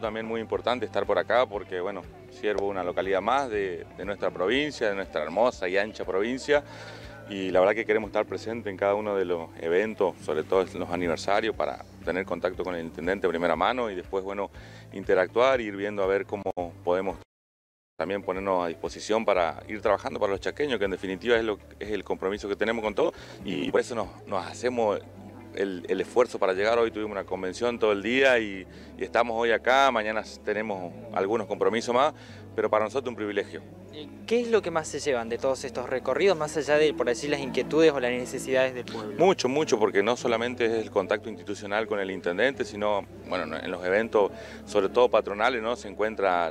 también muy importante estar por acá porque, bueno, siervo una localidad más de, nuestra provincia, de nuestra hermosa y ancha provincia y la verdad que queremos estar presente en cada uno de los eventos, sobre todo en los aniversarios, para tener contacto con el intendente de primera mano y después, bueno, interactuar, ir viendo a ver cómo podemos también ponernos a disposición para ir trabajando para los chaqueños, que en definitiva es, lo, es el compromiso que tenemos con todos y por eso nos, nos hacemos el, esfuerzo para llegar. Hoy tuvimos una convención todo el día y estamos hoy acá. Mañana tenemos algunos compromisos más, pero para nosotros un privilegio. Eh, ¿Qué es lo que más se llevan de todos estos recorridos, más allá de, por decir, las inquietudes o las necesidades del pueblo? Mucho, mucho, porque no solamente es el contacto institucional con el intendente, sino, bueno, en los eventos, sobre todo patronales, ¿no? Se encuentra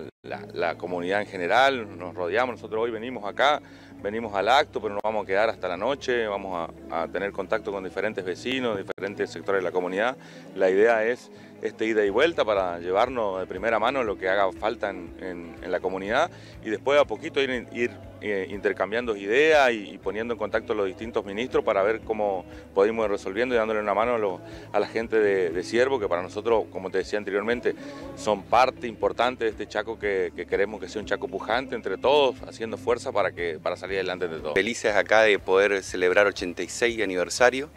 la, comunidad en general, nos rodeamos, nosotros hoy venimos acá, venimos al acto, pero nos vamos a quedar hasta la noche, vamos a tener contacto con diferentes vecinos, diferentes sectores de la comunidad. La idea es este, ida y vuelta para llevarnos de primera mano lo que haga falta en, la comunidad y después a poquito ir, eh, intercambiando ideas y, poniendo en contacto a los distintos ministros para ver cómo podemos ir resolviendo y dándole una mano a, la gente de, Siervo... que para nosotros, como te decía anteriormente, son parte importante de este Chaco que, que, queremos que sea un Chaco pujante entre todos, haciendo fuerza para, que, para salir adelante de todo. Felices acá de poder celebrar 86 aniversario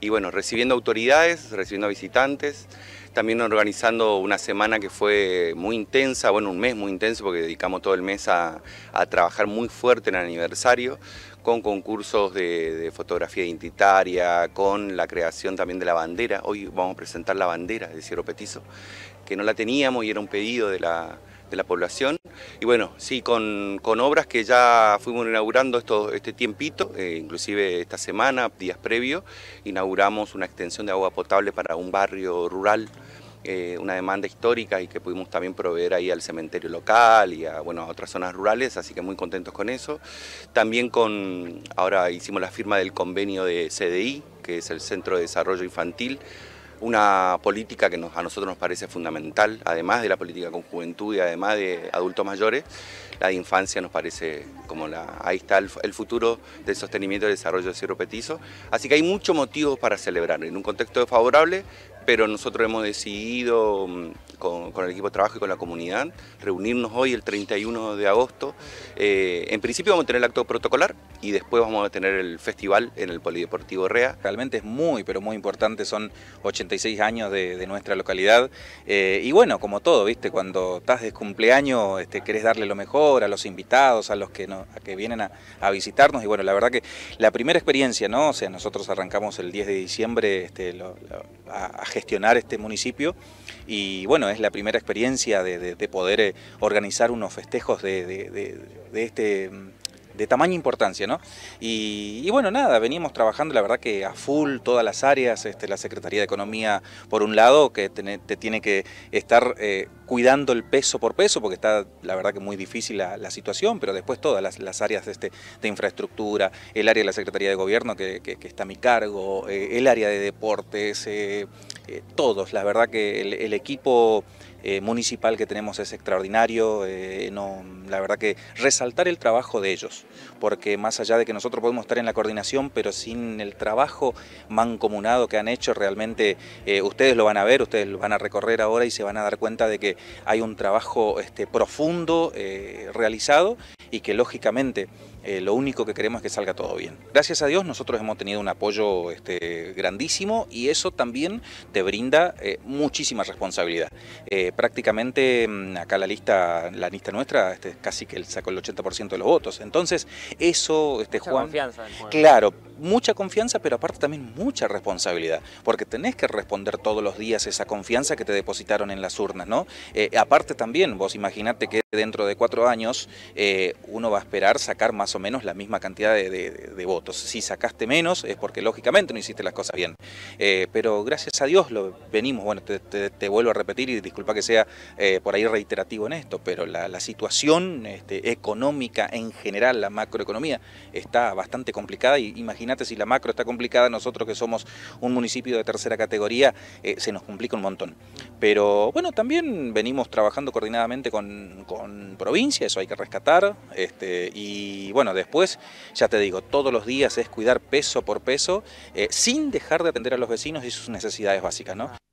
y bueno, recibiendo autoridades, recibiendo visitantes también organizando una semana que fue muy intensa, bueno, un mes muy intenso porque dedicamos todo el mes a, trabajar muy fuerte en el aniversario con concursos de, de, fotografía identitaria, con la creación también de la bandera. Hoy vamos a presentar la bandera de Cierro Petizo, que no la teníamos y era un pedido de la, de la población. Y bueno, sí, con, obras que ya fuimos inaugurando este tiempito, eh, inclusive esta semana, días previos, inauguramos una extensión de agua potable para un barrio rural. Eh, una demanda histórica y que pudimos también proveer ahí al cementerio local y a, bueno, a otras zonas rurales, así que muy contentos con eso. También con, ahora hicimos la firma del convenio de CDI, que es el Centro de Desarrollo Infantil, una política que a nosotros nos parece fundamental, además de la política con juventud y además de adultos mayores, la de infancia nos parece como la... Ahí está el, futuro del sostenimiento y desarrollo de Cerro Petizo. Así que hay muchos motivos para celebrar. En un contexto favorable, pero nosotros hemos decidido mm, con, el equipo de trabajo y con la comunidad reunirnos hoy el 31 de agosto. Eh, en principio vamos a tener el acto protocolar y después vamos a tener el festival en el Polideportivo Rea. Realmente es muy, pero muy importante, son 86 años de, nuestra localidad eh, y bueno, como todo, ¿viste? Cuando estás de cumpleaños este, querés darle lo mejor a los invitados, a los que, que vienen a, visitarnos y bueno, la verdad que la primera experiencia, ¿no? O sea, nosotros arrancamos el 10 de diciembre este, a, gestionar este municipio y bueno, es la primera experiencia de, poder eh, organizar unos festejos de, de este mm, de tamaña importancia, ¿no? Y, bueno, nada, venimos trabajando, la verdad que a full todas las áreas, este, la Secretaría de Economía por un lado, que te, tiene que estar eh, cuidando el peso por peso, porque está la verdad que muy difícil la, situación, pero después todas las, áreas este, de infraestructura, el área de la Secretaría de Gobierno que, está a mi cargo, eh, el área de deportes, eh, eh, todos. La verdad que el, equipo eh, municipal que tenemos es extraordinario. Eh, no, la verdad que resaltar el trabajo de ellos, porque más allá de que nosotros podemos estar en la coordinación, pero sin el trabajo mancomunado que han hecho, realmente ustedes lo van a ver, ustedes lo van a recorrer ahora y se van a dar cuenta de que hay un trabajo este, profundo realizado y que lógicamente eh, lo único que queremos es que salga todo bien. Gracias a Dios nosotros hemos tenido un apoyo este, grandísimo y eso también te brinda eh, muchísima responsabilidad. Eh, prácticamente mm, acá la lista, la lista nuestra este, casi que sacó el 80% de los votos. Entonces eso, este, Juan... Confianza claro, mucha confianza, pero aparte también mucha responsabilidad, porque tenés que responder todos los días esa confianza que te depositaron en las urnas, ¿no? Eh, aparte también, vos imaginate que dentro de cuatro años eh, uno va a esperar sacar más o menos la misma cantidad de, votos. Si sacaste menos es porque lógicamente no hiciste las cosas bien, eh, pero gracias a Dios lo venimos, bueno, te, vuelvo a repetir y disculpa que sea por ahí reiterativo en esto, pero la, situación este, económica en general, la macroeconomía, está bastante complicada y imagínate imagínate si la macro está complicada, nosotros que somos un municipio de tercera categoría, eh, se nos complica un montón. Pero bueno, también venimos trabajando coordinadamente con, con provincia, eso hay que rescatar. Este, y bueno, después, ya te digo, todos los días es cuidar peso por peso, eh, sin dejar de atender a los vecinos y sus necesidades básicas, ¿no?